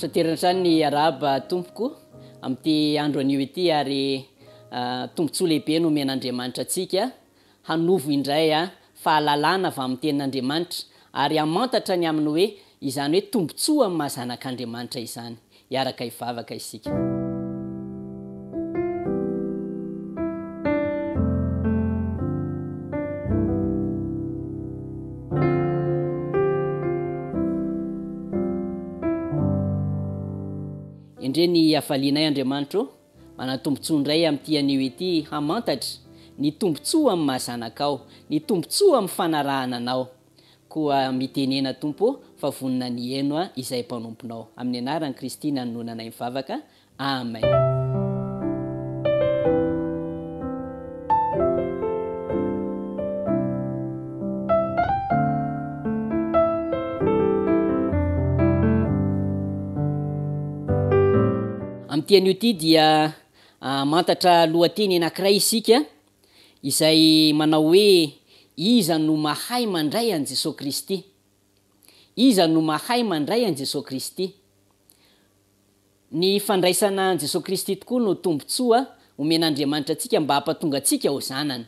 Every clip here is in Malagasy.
traterintrany ny araba tompoko amin'ity andro an'io ity ary ah, tombontsoa lehibe no men'andriamanitra antsika hanovo indray a ah, fahalalana vy amin'ny tenin'andriamanitra ary hamantatra ny aminy hoe izany hoe tombontsoa amin'ny mahazanak'andriamanitra izany hiaraka hivavaka isika indre ny avalianay andriamanitro mana tombontsoa indray ami'ty anio ety hamantatra ny tombontsoa ami'ny mahazanakao ny tombontsoa amin'ny fanarahananao koa mitenena tompo fa vonina ny aino a izay mpanomponao amin'ny anarany kristy na anononanay mivavaka amen tian'io ity dia mantatra lohateny anankira isika izay manao oe iza no mahay mandray ajesokristy iza no mahay mandray anjesos kristy ny fandraisana jeso kristy tokoa no tombontsoa omen'andriamanitra atsika mba ampahatonga atsika ho zanany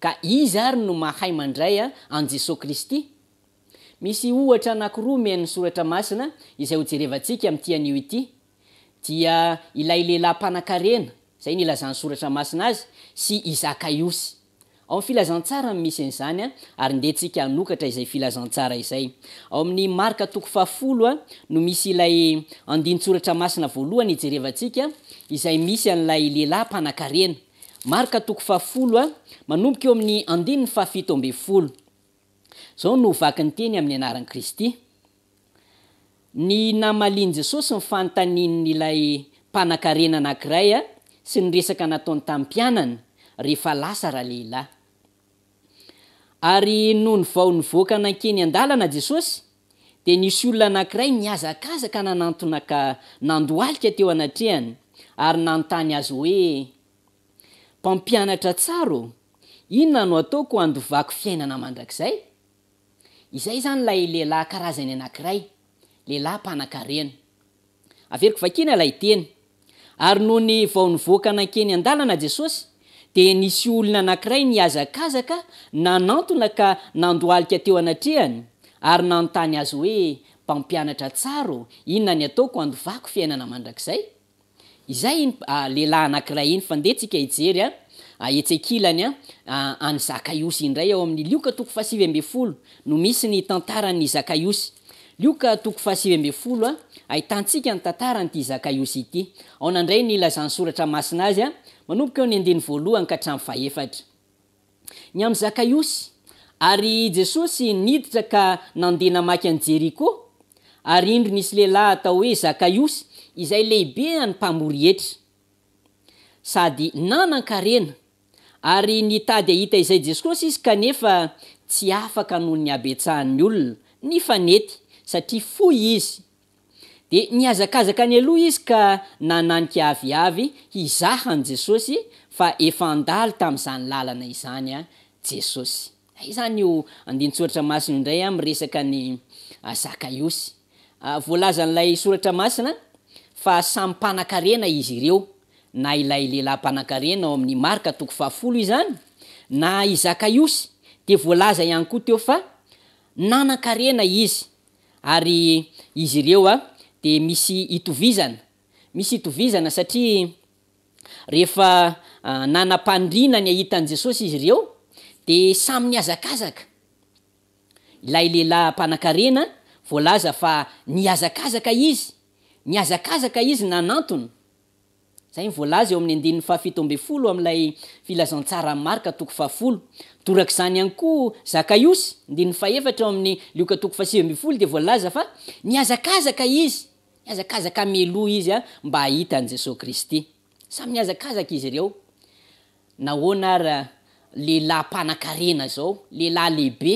ka iza ary no mahay mandraya anjesos kristy misy ohatra anakiroa menny soratra masina izay hojerevantsikaam'y tan'io ity dia ilay lehilahy mpanan-karena izay ny ilazan'ny soratra masina azy sy izakaios ao amin'ny filazantsara amisy anyizanya ary nde ntsika anokatra izay filazantsara izay ao amin'ny marka toko fahafoloa no misy ilay adinsoratra masina voalohany ijerevantsika izay misy an'lay lehilahy mpanankarena marka toko fahafola manomboka eo amin'ny ainnyfaonoknytenyami'ny anarankristy ny namaliany jesosy ny fanotaninny ilay mpanankarena anankiray a ah, sy ny resaka nataony tamin'ny mpianana rehefa lasarah lehilahy ary no ny vao nyvoaka nan-keny an-dalana jesosy di nisy olona anankiray niazakazaka nanantonaka nandoalika teo anatrehany ary nanontany azy hoe mpampianatra tsara inona no ataoko andovako fiainana mandrakzay izay zany ilay lehilahy karazany anankiray lelahanneyaeriko kinalaiteny ary noho ny vaonyvoaka nakeny andalana jesosy de nisy olona anankiray ny azakazaka nanantona ka nandoalika teo anatriany ary nanontany azy hoe mpampianatra tsaro inona ny ataoko andovako fiainana mandrakzay izay iny ah, lelahy anankiray iny fa nde tsika ieryaetsekilanya ah, ah, any akaios indray ao amin'nylioka toko fa fol no misy ny tantarany zakaios ioka toko fahasimbe foloa ahitantsika ny tantaranityzakaos ity aonandray ny lazan'ny soratramasina azya maok enykhay amyzakao aryjesosy niditra ka nandena maky any jeriko ary indro nisy lehilahy atao hoe zakaiosy izay lehibe any pamorietra sady nanankaena ary nitady ahita izay jesosy izy kanefa tsy afaka nohonyhayn satria foy izy de niazakazaka ny aloha izy ka nananikyaviavy izahany jesosy fa efa ndalo tami'izany lalana izanya jesosy ai zanyosoratra masina ndrayamresakanykao volaza n'lay soratra masina fa samy panankarena izy ireo na ilay lehilahy panankarenaao amin'ny marka toko fafolo izanyna ava ihany koa teofa nanakarena izy ary izy ireo a de misy hitovizana misy itovizana satria rehefa ah, nanam-pandriana ny ahitan'n' jesosy izy ireo de samy'ny azakazaka ilai lehilahy mpanankarena voalaza fa ny azakazaka izy ny azakazaka izy na nantony zay y voalaza eo amin'ny andinin'ny faafito amby folo ami'ilay filazantsaranmarika toko fafolo itorak' izany ihany koa zakaiosndn faefatra eo amin'ny liokatoko fasfolo de volaza fa miazakazaka izy miazakazaka melo izy a mba ahitany jesos kristy samymiazakazaka izy ireo nahoana ra lelahy mpanankarena zao lehilahy lehibe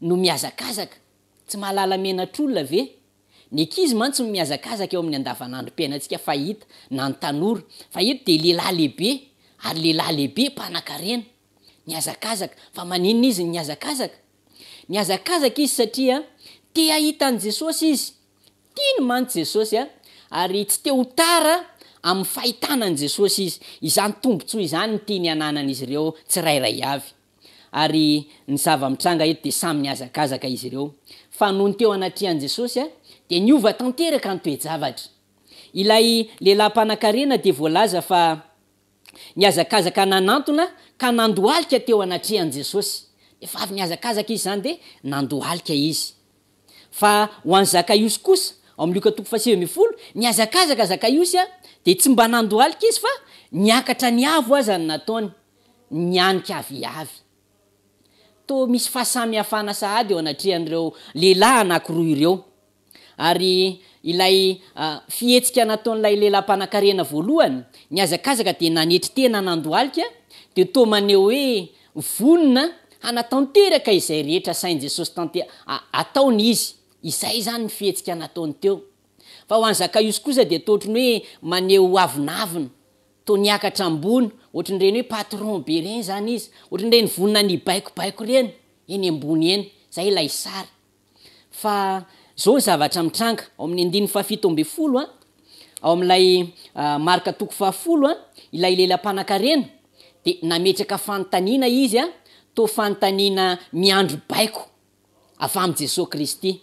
no miazakazaka tsy mahalalamanatrolone nyakizy mantsy miazakazaka eo amin'ny andavanandrompainantsiadleilahy lehibe arylelahylehibe panaaenaazaza fa maninna izy nyazakazaa nyazakazaka izy satria t ahitan' jesosy izy iany mantsy jesosya ary tsy te otara aminy fahitanany jesosy izy izany tombontso izany ntenyananan'izy ireo tsyrairay ayy vaitranga od saynyazazaeoo de nyova tanteraka nytoejavatra ilay leilahy panankarena de volaza fa nyazakazaka nanantona ka nandoalika teo anatrean' jesosy eavy nyazakazaka izy zanydaaoakatokofe azakazakaaaotsy ba nanoalia izy fa nakatra navazny nataony yaniv t misy fahasamyhafana sahady o anatrehan'reo leilahy anakiroireo ary ilay ah, fihetsika nataon'lay lehilahympanankarena voalohany ny azakazaka de nanetry tena nandoalia de to maneo hoe vonina anatanteraka izay rehetra sainy jesosy tante ah, ataony izy izay zany fihetsika nataony teo fa ho anzaka izy kosa de totriny hoe maneoavnavina to niakatra ambony oatranyireny hoe patron be reny zany izy ohatranyreny vonina nybaikobaiko reny eny ambony eny zay a zao zavatra mitranga ao amin'ny andiny fahafitomby folo a ao am'lay ah, marika toko fahafolo a ilaylela-panankarena de nametr aka fanotanina izy a to fantanina miandro baiko av amjesosy kristy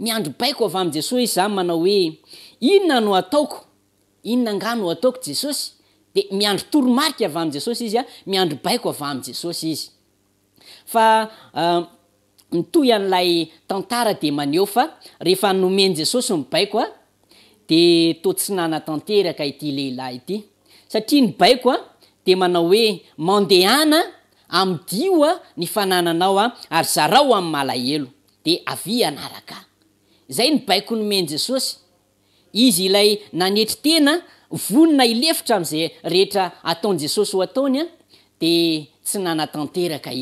miandro baiko avy amjesosy izy zany manao hoe inona no ataoko inonangano ataoko jesosy de miandro toromarika avy amjesosy izya miandro baiko av ajesosy ny to an'ilay tantara de maneo fa rehefa nomeny jesosy ni baiko a de to tsy nana tanteraka ity lehilahy ity satria ny baikoa de manao hoe mandehana am dioa ny fanananaoa ary zarao am'ny malaelo de avy anaraka zay ny baiko nomeny jesosy izy ilay nanetry tena vonina ilefitra amzay rehetra ataon'jesosy ho ataonya de tsy nana tanterakai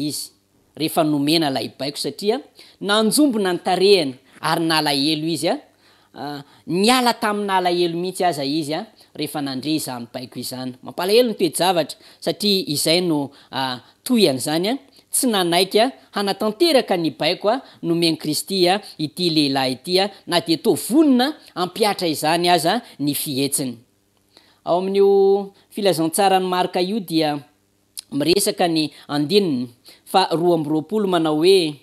rehefa nomena laibaiko satria nanjombona nytaehna ary nlaelo izy anyal ah. ah, taminnaaelo mihitsy aza izya ah, rehefa nandre izanybaiko izany mampalahelo ny toetzavatra satria izay no toyanyzanya tsy nanaika hanatanteraka ny baikoa nomeny kristya ity lehilahyitya na de tovonina ampiatra izany aza ny fihetsiny ao amin'n'iofilazantsaranymarika io dia miresakany andeniny a roa ambyropolo manao hoe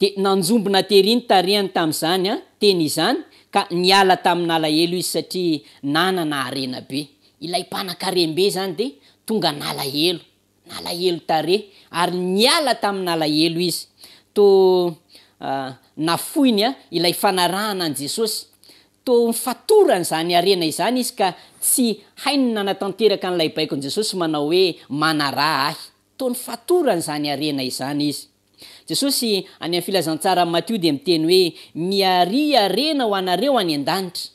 de nanjombo na tehriny tarehany tam'izany a ah, teny izany ka niala tamin nalaelo izy satria nanana arenabe ilay panakarembe zany de tonga nalaelo nalaelo tare ary niala taminnalaelo izy to ah, nafoiny a ah, ilay fanarahana an jesosy to mifatoranyzany arena izany izy ka tsy hainy nanatanteraka nlay baiko n jesosy manao hoe manara ahy tony fatorany izany arena izany izy jesosy any am'ny filazantsara an matio de miteny hoe niary arena ho anareo any an-danitra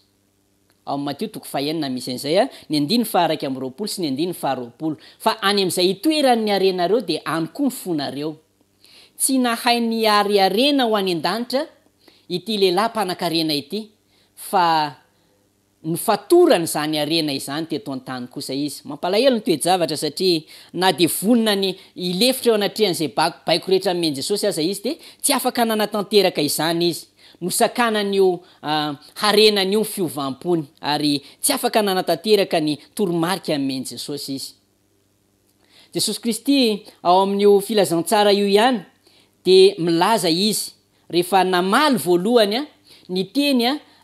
ao am'y matio toko faenina misy an'izay a ny andinyy fa araiky amy roapolo sy ny andinyy faharoapolo fa any amn'izay hitoeranyny arenareo de any koa ny fonareo tsy nahay nyari arena ho any an-danitra ity lehilahy mpanakarena ity fa nfatorany zany arena izany tetonytany kosa izy mampalahelo ny toejavatra satria na de voninany ilefitra eo anatrean'zay bakobaiko rehetra amany jesosy aza izy de tsy afaka ananatanteraka izany izy nosakananyio arenanyio nyfiovampony ary tsy afaka nanatanteraka ny toromarika ammeny jesosyizyeosyristyaoai'ioio ianydi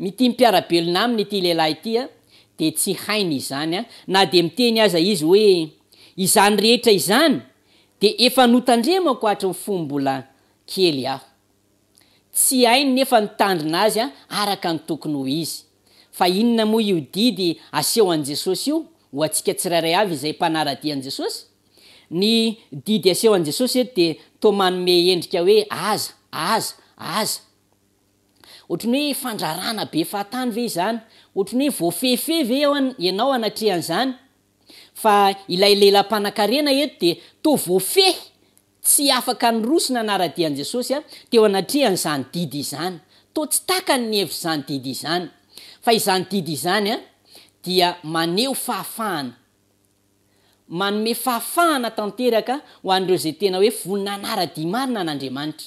miti mipiarabelona aminy ity lehilahy ity ah, a de tsy haina izany a ah. na de miteny aza izy hoe izany rehetra izany de efa notandremako atry ny fombola kely aho tsy ainy nefa nitandrina azy a ah, araka ny tokony ho izy fa inona moa io didy aseho an' jesosy io ho antsika tsirairay avy izay mpanarady an' jesosy ny didy aseho an' jesosy ety de tomanome endrika hoe aza aza aza oatrany hoe fandrarana be fahatany ve izany oatrny hoe voafehife ve o ianao anatrean'izany fa ilay lelam-panankarena eto de to voafehy tsy afaka ny rosona anaradianjesosya teo anatreanyzanydidizanytty takannyevitryzimaneo fahafahana manome fahafahana tanteraka hoan'reo zay tena hoe voninanaradimarina n'andriamanitra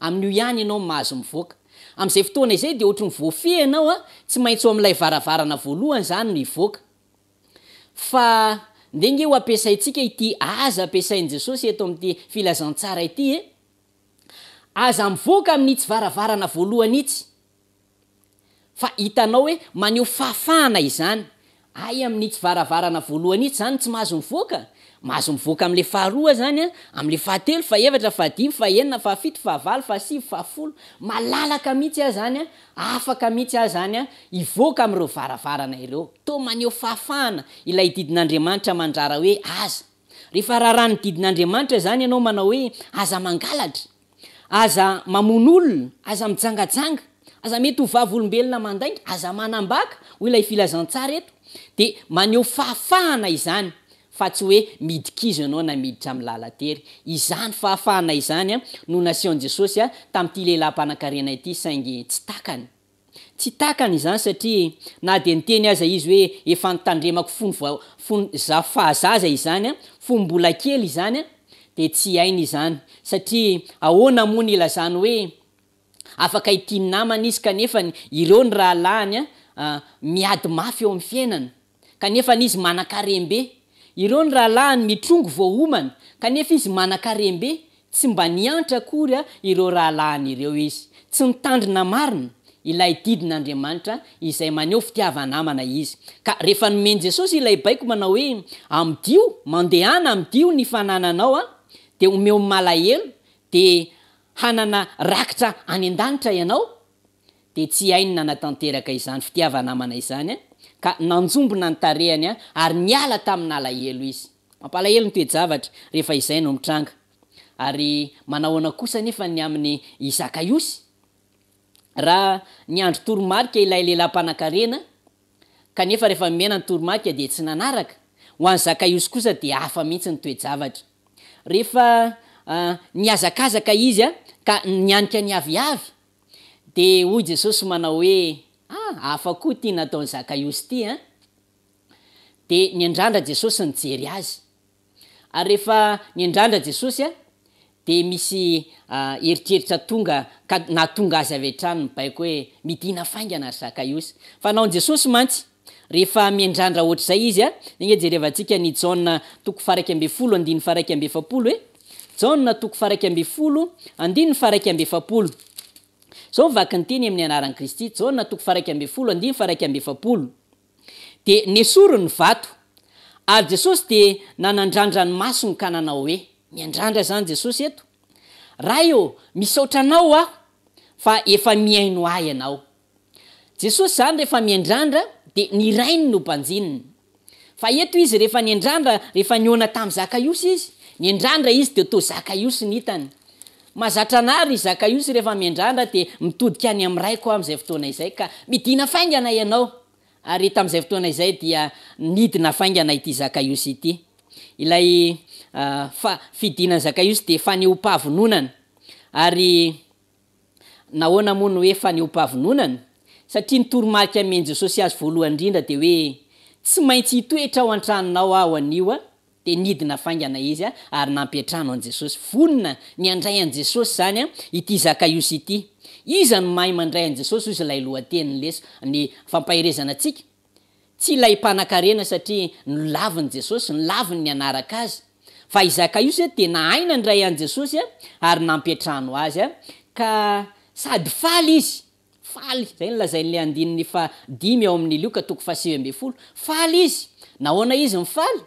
amin'n'io ihany ianao mahazo mivoaka am'izay fotoana izay de ohtra nyvoafi anao a tsy maintsy ho amlay varavarana voalohany zany no vaka a ndengeo ampiasayntsika ity azaaiaanjesosy eto amty filazantsaa ityza e? mivoaka amin'nitsy varavarana voalohany itsy a itanao hoe maneoaana izany a am'nitsy varavarana voalohany itsy zany tsy mahazo mivoaka mahazo mivoaka amle faharoa zany a am'le fahateloaevtra aenina aaiaa malalaka mihitsy a zanya afaka mihitsy azanya ivaka mreo varavrana ireot maneo afhanaydiinanriamanitrandrr oe azeefrahannydidinandriamanitra zany anao manao oe aza mangalatra aza mamono olona aza mijangajanga aza mety hovavolombelona mandaindra aza manambaka oila vilazantsara eto d maneo fahafahana izany a tsy oe midikizy anao namiditra m lalatery izany fahafahana izanya no naionjesosya tamty lehilahpanankarenaty saingytsy aanynyzny saan enyaza izy oeentndremak haa iznyaomoaeyzany dty aizany sata ana mony ilazany oe afaka in namana izy kaeay ireo ny rahalany ah, miay afyeoamyfiainanakeanizyaaemb ireo ny rahalahany mitrongo vohomana kanefa izy manankarembe tsy mba nianitra akorya ireo raha lahn' ireo izy tsy nitandrina marina ilay didin'andriamanitra izay maneo fitiavanamana izy ka rehefa nomeny jesosy ilay baiko manao hoe amdio mandehana amn dio ny fanananao a de omeony malahelo de hanana rakitra any an-danitra ianao de tsy ainy nanatanteraka izany fitiavanamana izanya nanjombona nytarehany a ary nyala tamin'ny alaelo izy mampalahelo ny toezavatra rehefa izay no mitranga ary manaona kosa nefa ny amin'ny izakaiosy raha nyandro torimarika ilay lehilahy m-panan-karena kanefa rehefa mena ny torimaa de tsy nanaraka ho an'ny zakaios kosa de afa mihitsy nytoejavatra rehefa nyazakazaka izy a ka nyanika ny aviavy de oy jesosy manao oe Ah, afako ty nataony zakaios tyadrandra jesosynyy nrdra jesosydisyeritreitratonga ah, ka naonga azy avy a-tranobaiko hoe midina fainganazyka naonjesosyny midrandra atrzay izya nyjervsika ny a toko faramb folo an rabol e toko farak amby folo andinny faraikambeo zao vaka ny teny amin'ny anarany kristy jaonatoko frao de nesoro ny vato ary jesosy de nanandrandra ny masony ka nanao hoe miandrandra zany jesosy eto raha eo misaotranao aho fa efa miaino ah ianao jesosy zany rehefa miandrandra de nirainy no banjinina fa eto izy rehefa nyandrandra rehefa nyoana tamin'ny zaka ios izy ny andrandra izy de to zaka ios ny itany mazatranary zakaiosy rehefa mindrandra de mitodikany am'nray koa amizay fotoana izay ka midina faingana ianao ary tam'izay fotoana izay diaaiganaynyoeaonsoyaohnyde ah, oe tsy maintsy toetra ao antranonao aania dniinaaingana izya ary nampiatrano ajesosy onina ny andray anjesosy zanya ity zakaios ity iz nymahy mandray anjesosy izy lay loatennyles ny fampahirezanatsika tsy lay anakaena satria nolaviny jesosy nlavinyny anaka azy fa zaio de naaina adray ajesosy ayaayadyy izay nlzail yiy aoam'liokatooahoy iynoaaizyy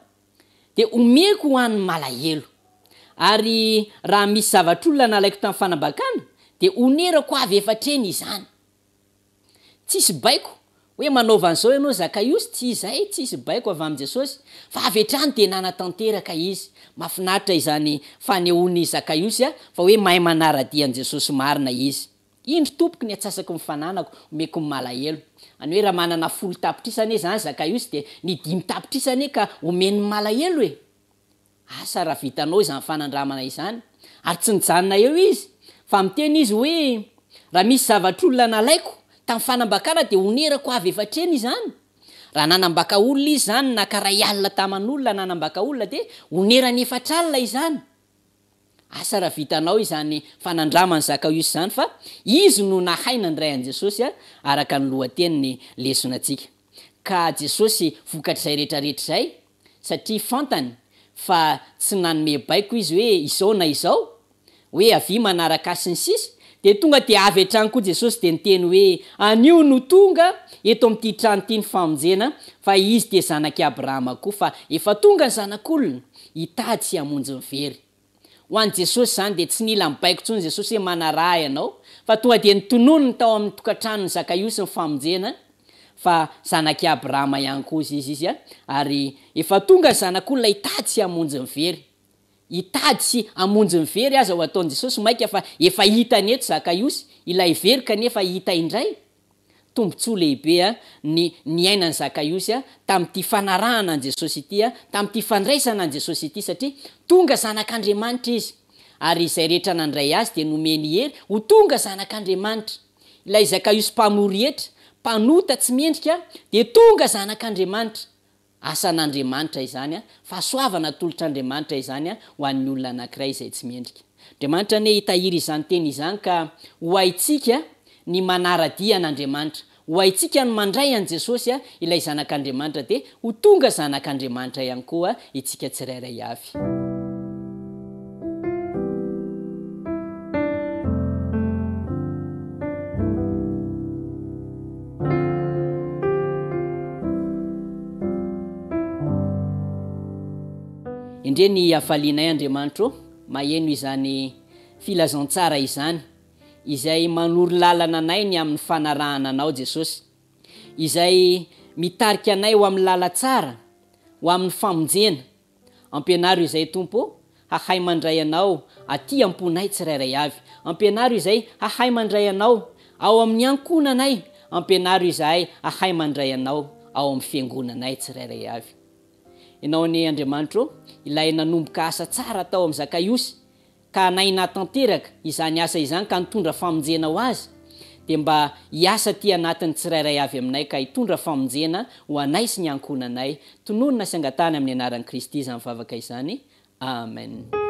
de omeko hoanny malaelo ary raha misy zavatraolona nalaiko tamin'nyfanabakana de onerako avy efatreny izany tsisy baiko hoe manaovan'zao ianao zakaios tsy zay tsisy baiko avy am jesosy fa avy eatrany de nanatanteraka izy mafinaitra izany faneo'ny zakaiosa fa oe mahay manaradian' jesosy marina izy indry tompoko ny atsasako nifananako omekonyaaeo yoerah manana folo tapitrisan e zany zaka io sy de nidimy tapitrisan e ka homenyn malaelo e asa raha vitanao iz anyfanandramana izany ary tsy nyjanona eo izy fa miteny izy oe raha misy zavatr' olona nalaiko tamin'ny fanambakana de onerako avy efatrena izany raha nanambaka olona izy zany na karaha alina tamn'olona nanambaka olona de onera ny efatralna izany asaraha vitanao izany fanandramany zaka izy zany fa izy no nahaynan ray anjesosya araka nyloatennyleonatsika ka jesosy vokatr'zay reetrareetrzay satria fantany fa sy nanomebaiko izy hoe izao na izao oe avy manaraka asiny sisy de tonga de avy atrany ko jesosy de nyteny oe anio no tonga eto amty trano ty ny famonjena fa izy de zanaky abramakoo fa efa tonganyzanak'olonaitatsyay ho any jesosy izany de tsy nila mibaiko ntso ny jesosy hoe manaraha ianao fa tonga de nitonono ny tao amin'ny tokantranony zakaiosy ny famonjena fa zanaky abrama ihany ko izy izy izy a ary efa tonga ny zanak'olola itady tsy amonjy ny very itady tsy amonjy ny very aza ho ataony jesosy mainka fa efa hita any eto zakaiosy ilay very ka nyefa hita indray tombontsoa lehibea ah, nyny ainany zakaosa ah, tami'ty fanaahana anjesosy itya ah, tamtfandraisana anjesosy ity satria tonga zanak'andriamanitra izy ary izay rehetra nandray azy de nomeny hery ho tonga zanak'andriamanitra ilayzakaios mpamory etra mpanota tsy mendrika de tonga zanak'andriamanitra asan'andriamanitra izanya fahsoavana tolotr'andriamanitra izanyahoann'ny olona anakiray zay tsy mendrikaadamaraoe ithiryzanyteniany ny manaradian'andriamanitra ho aintsika ny mandray an' jesosy a ilay zanak'andriamanitra di ho tonga zanak'andriamanitra ihany koa itsika tsirairay avy indre ny afalianay andriamanitra o maheno izany filazantsara izany izay manory lalana anay ny amin'ny fanarahananao jesosy izay mitariky anay ho ami'ny lalatsara ho amin'ny famonjena ampianar zay tompo ahay mandray anao aty amponay tsirairay avy ampianar izay ahay mandray anao ao amin'ny ankona anay ampianar zahay ahay mandray anao ao am'nyfiangonanay tsraay abok aa taa ataoamzakayos ka hanainatanteraka izany asa izany ka nitondra famonjena ho azy de mba hiasa ty anatiny tsirairay avy aminay ka hitondra famonjena ho anay sy ny ankonanay tononona sy angatany amin'ny anaran'nyi kristy zanyvavaka izany amen